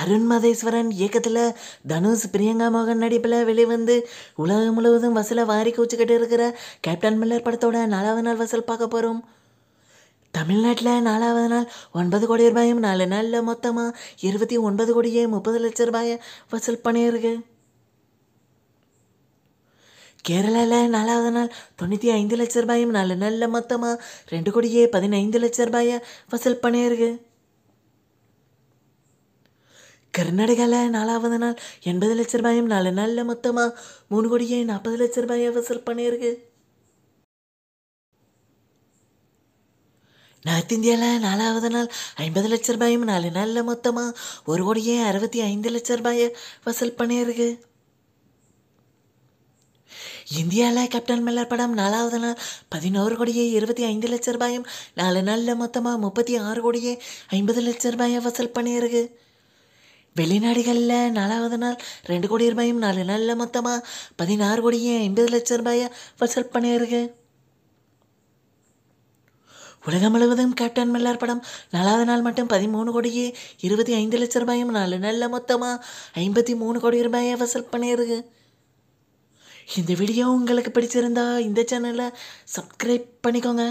அருண் மதேஸ்வரன் இயக்கத்தில் தனுஷ் பிரியங்கா மோகன் நடிப்பில் வெளிவந்து உலகம் முழுவதும் வசூலை வாரி கூச்சிக்கிட்டு இருக்கிற கேப்டன் மில்லர் படத்தோட நாலாவது நாள் வசூல் பார்க்க போகிறோம் தமிழ்நாட்டில் நாலாவது நாள் ஒன்பது கோடி ரூபாயும் நாலு நாளில் மொத்தமாக இருபத்தி ஒன்பது கோடியே முப்பது லட்ச ரூபாயை வசூல் பண்ணியிருக்கு கேரளாவில் நாலாவது நாள் தொண்ணூற்றி ஐந்து லட்ச ரூபாயும் நாலு நாளில் மொத்தமாக ரெண்டு கோடியே பதினைந்து லட்ச ரூபாயை வசூல் பண்ணியிருக்கு கர்நாடகாவில் நாலாவது நாள் எண்பது லட்ச ரூபாயும் நாலு நாளில் மொத்தமாக மூணு கோடியே நாற்பது லட்ச ரூபாயை வசூல் பண்ணியிருக்கு நார்த் இந்தியாவில் நாலாவது நாள் ஐம்பது லட்ச ரூபாயும் நாலு நாளில் மொத்தமாக ஒரு கோடியே அறுபத்தி ஐந்து லட்ச ரூபாயை வசூல் பண்ணியிருக்கு இந்தியாவில் கேப்டன் மெல்லர் படம் நாலாவது நாள் பதினோரு கோடியே இருபத்தி ஐந்து லட்ச ரூபாயும் நாலு நாளில் மொத்தமாக முப்பத்தி ஆறு கோடியே ஐம்பது லட்ச ரூபாயை வசூல் பண்ணியிருக்கு வெளிநாடுகளில் நாலாவது நாள் ரெண்டு கோடி ரூபாயும் நாலு நாளில் மொத்தமாக பதினாறு கோடியே ஐம்பது லட்சம் ரூபாயை வசூல் பண்ணியிருக்கு உலகம் முழுவதும் கேப்டன் மெல்லார் படம் நாலாவது நாள் மட்டும் பதிமூணு கோடியே இருபத்தி ஐந்து லட்சம் ரூபாயும் நாலு நாளில் மொத்தமாக ஐம்பத்தி மூணு கோடி ரூபாயை வசூல் பண்ணியிருக்கு இந்த வீடியோ உங்களுக்கு பிடிச்சிருந்தா இந்த சேனலை சப்ஸ்கிரைப் பண்ணிக்கோங்க